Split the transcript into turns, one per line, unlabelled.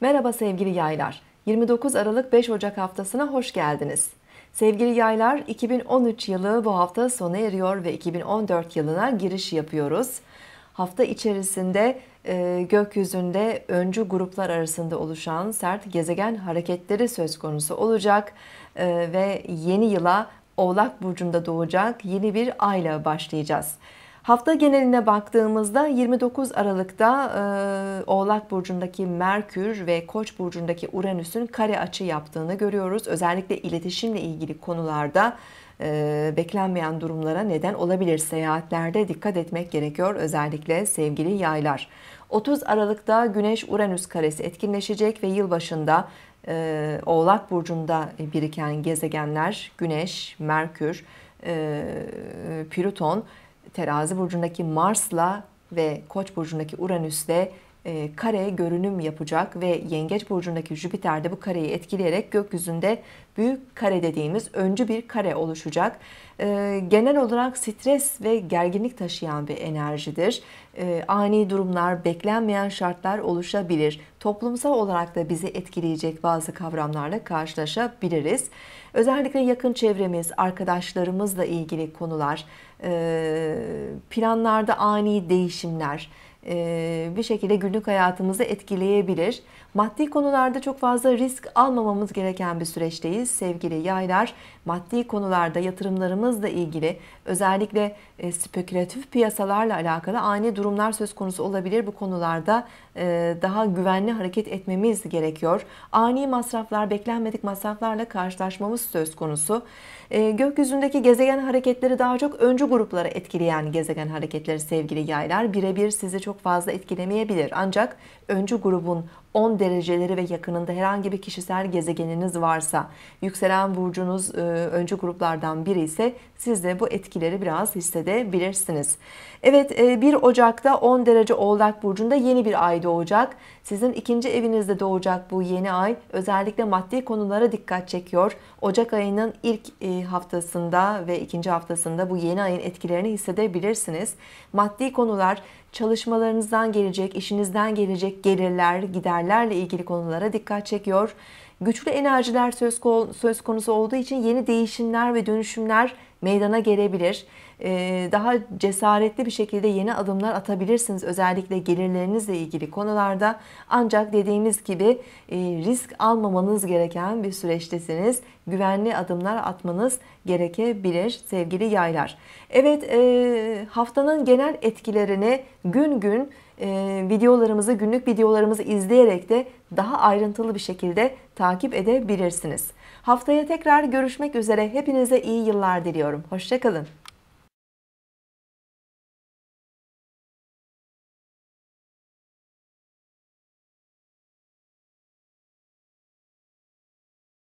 Merhaba sevgili yaylar. 29 Aralık 5 Ocak haftasına hoş geldiniz. Sevgili yaylar, 2013 yılı bu hafta sona eriyor ve 2014 yılına giriş yapıyoruz. Hafta içerisinde e, gökyüzünde öncü gruplar arasında oluşan sert gezegen hareketleri söz konusu olacak e, ve yeni yıla Oğlak Burcu'nda doğacak yeni bir ayla başlayacağız. Hafta geneline baktığımızda 29 Aralık'ta e, Oğlak Burcu'ndaki Merkür ve Koç Burcu'ndaki Uranüs'ün kare açı yaptığını görüyoruz. Özellikle iletişimle ilgili konularda e, beklenmeyen durumlara neden olabilir. Seyahatlerde dikkat etmek gerekiyor özellikle sevgili yaylar. 30 Aralık'ta Güneş Uranüs karesi etkinleşecek ve yılbaşında e, Oğlak Burcu'nda biriken gezegenler Güneş, Merkür, e, Plüton Terazi burcundaki Mars'la ve Koç burcundaki Uranüs'le e, kare görünüm yapacak ve Yengeç burcundaki Jüpiter de bu kareyi etkileyerek gökyüzünde büyük kare dediğimiz öncü bir kare oluşacak. E, genel olarak stres ve gerginlik taşıyan bir enerjidir. E, ani durumlar, beklenmeyen şartlar oluşabilir. Toplumsal olarak da bizi etkileyecek bazı kavramlarla karşılaşabiliriz. Özellikle yakın çevremiz, arkadaşlarımızla ilgili konular, e, planlarda ani değişimler, e, bir şekilde günlük hayatımızı etkileyebilir. Maddi konularda çok fazla risk almamamız gereken bir süreçteyiz sevgili yaylar. Maddi konularda yatırımlarımızla ilgili özellikle e, spekülatif piyasalarla alakalı ani durumlar söz konusu olabilir. Bu konularda e, daha güvenli hareket etmemiz gerekiyor. Ani masraflar, beklenmedik masraflarla karşılaşmamız söz konusu. Gökyüzündeki gezegen hareketleri daha çok öncü gruplara etkileyen gezegen hareketleri sevgili yaylar. Birebir sizi çok çok fazla etkilemeyebilir. Ancak öncü grubun 10 dereceleri ve yakınında herhangi bir kişisel gezegeniniz varsa, yükselen burcunuz e, önce gruplardan biri ise siz de bu etkileri biraz hissedebilirsiniz. Evet 1 e, Ocak'ta 10 derece Oğlak Burcu'nda yeni bir ay doğacak. Sizin ikinci evinizde doğacak bu yeni ay özellikle maddi konulara dikkat çekiyor. Ocak ayının ilk e, haftasında ve ikinci haftasında bu yeni ayın etkilerini hissedebilirsiniz. Maddi konular çalışmalarınızdan gelecek, işinizden gelecek gelirler, gider haberlerle ilgili konulara dikkat çekiyor. Güçlü enerjiler söz, söz konusu olduğu için yeni değişimler ve dönüşümler meydana gelebilir. Ee, daha cesaretli bir şekilde yeni adımlar atabilirsiniz özellikle gelirlerinizle ilgili konularda. Ancak dediğimiz gibi e, risk almamanız gereken bir süreçtesiniz. Güvenli adımlar atmanız gerekebilir sevgili yaylar. Evet e, haftanın genel etkilerini gün gün e, videolarımızı, günlük videolarımızı izleyerek de daha ayrıntılı bir şekilde takip edebilirsiniz. Haftaya tekrar görüşmek üzere. Hepinize iyi yıllar diliyorum. Hoşçakalın.